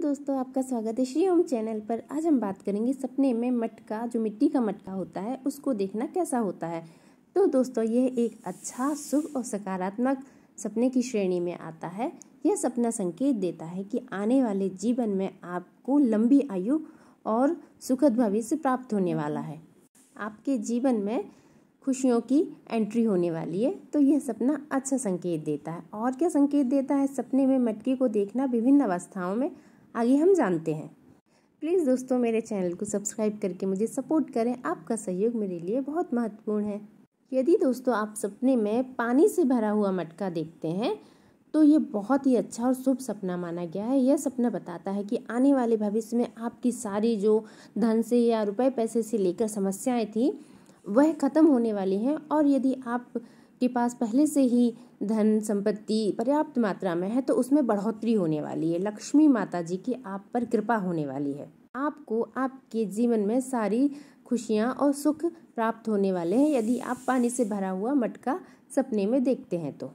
दोस्तों आपका स्वागत है श्री ओम चैनल पर आज हम बात करेंगे सपने में मटका जो मिट्टी का मटका होता है उसको देखना कैसा होता है तो दोस्तों यह एक अच्छा शुभ और सकारात्मक सपने की श्रेणी में आता है यह सपना संकेत देता है कि आने वाले जीवन में आपको लंबी आयु और सुखद भविष्य प्राप्त होने वाला है आपके जीवन में खुशियों की एंट्री होने वाली है तो यह सपना अच्छा संकेत देता है और क्या संकेत देता है सपने में मटके को देखना विभिन्न अवस्थाओं में आगे हम जानते हैं प्लीज़ दोस्तों मेरे चैनल को सब्सक्राइब करके मुझे सपोर्ट करें आपका सहयोग मेरे लिए बहुत महत्वपूर्ण है यदि दोस्तों आप सपने में पानी से भरा हुआ मटका देखते हैं तो ये बहुत ही अच्छा और शुभ सपना माना गया है यह सपना बताता है कि आने वाले भविष्य में आपकी सारी जो धन से या रुपए पैसे से लेकर समस्याएं थी वह ख़त्म होने वाली हैं और यदि आप के पास पहले से ही धन संपत्ति पर्याप्त मात्रा में है तो उसमें बढ़ोतरी होने वाली है लक्ष्मी माता जी की आप पर कृपा होने वाली है आपको आपके जीवन में सारी खुशियाँ और सुख प्राप्त होने वाले हैं यदि आप पानी से भरा हुआ मटका सपने में देखते हैं तो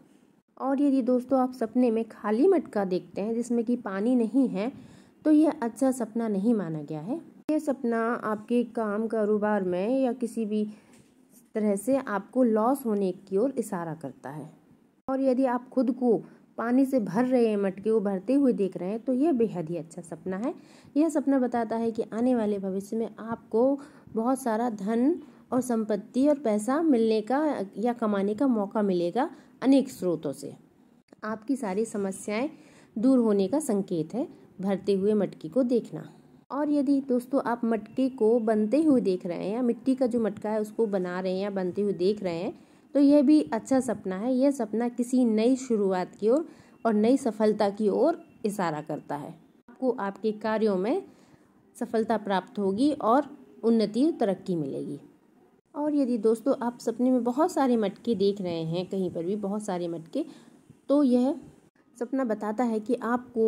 और यदि दोस्तों आप सपने में खाली मटका देखते हैं जिसमें कि पानी नहीं है तो यह अच्छा सपना नहीं माना गया है यह सपना आपके काम कारोबार में या किसी भी तरह से आपको लॉस होने की ओर इशारा करता है और यदि आप खुद को पानी से भर रहे हैं मटके को भरते हुए देख रहे हैं तो यह बेहद ही अच्छा सपना है यह सपना बताता है कि आने वाले भविष्य में आपको बहुत सारा धन और संपत्ति और पैसा मिलने का या कमाने का मौका मिलेगा अनेक स्रोतों से आपकी सारी समस्याएं दूर होने का संकेत है भरते हुए मटकी को देखना और यदि दोस्तों आप मटके को बनते हुए देख रहे हैं या मिट्टी का जो मटका है उसको बना रहे हैं या बनते हुए देख रहे हैं तो यह भी अच्छा सपना है यह सपना किसी नई शुरुआत की ओर और, और नई सफलता की ओर इशारा करता है आपको आपके कार्यों में सफलता प्राप्त होगी और उन्नति तरक्की मिलेगी और यदि दोस्तों आप सपने में बहुत सारे मटके देख रहे हैं कहीं पर भी बहुत सारे मटके तो यह सपना बताता है कि आपको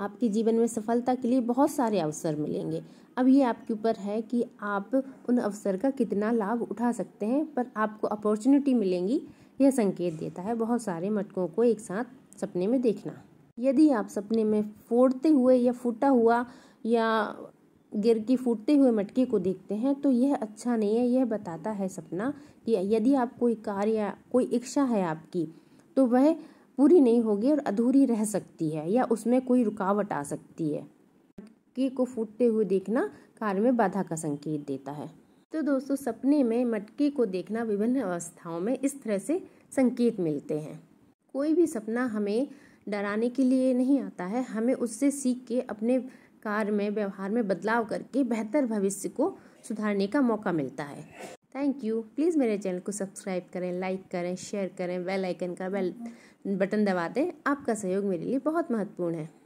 आपके जीवन में सफलता के लिए बहुत सारे अवसर मिलेंगे अब ये आपके ऊपर है कि आप उन अवसर का कितना लाभ उठा सकते हैं पर आपको अपॉर्चुनिटी मिलेंगी यह संकेत देता है बहुत सारे मटकों को एक साथ सपने में देखना यदि आप सपने में फोड़ते हुए या फूटा हुआ या गिर की फूटते हुए मटके को देखते हैं तो यह अच्छा नहीं है यह बताता है सपना कि यदि आप कोई कार्य कोई इच्छा है आपकी तो वह पूरी नहीं होगी और अधूरी रह सकती है या उसमें कोई रुकावट आ सकती है मटके को फूटते हुए देखना कार्य में बाधा का संकेत देता है तो दोस्तों सपने में मटके को देखना विभिन्न अवस्थाओं में इस तरह से संकेत मिलते हैं कोई भी सपना हमें डराने के लिए नहीं आता है हमें उससे सीख के अपने कार्य में व्यवहार में बदलाव करके बेहतर भविष्य को सुधारने का मौका मिलता है थैंक यू प्लीज़ मेरे चैनल को सब्सक्राइब करें लाइक करें शेयर करें बेल आइकन का बेल बटन हम्म। दबा दें आपका सहयोग मेरे लिए बहुत महत्वपूर्ण है